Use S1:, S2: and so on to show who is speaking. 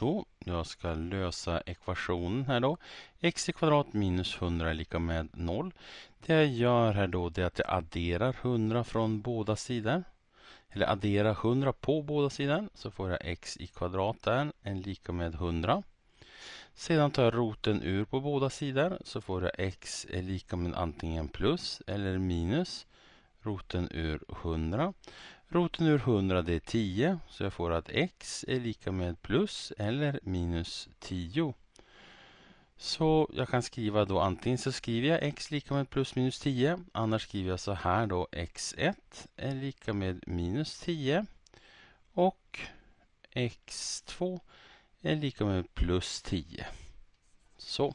S1: Så, jag ska lösa ekvationen här då. x i kvadrat minus 100 är lika med 0. Det jag gör här då är att jag adderar 100 från båda sidor. Eller adderar 100 på båda sidor. Så får jag x i kvadrat där, är lika med 100. Sedan tar jag roten ur på båda sidor. Så får jag x är lika med antingen plus eller minus roten ur 100. Roten ur 100 det är 10 så jag får att x är lika med plus eller minus 10. Så jag kan skriva då antingen så skriver jag x lika med plus minus 10 annars skriver jag så här då x1 är lika med minus 10 och x2 är lika med plus 10. Så.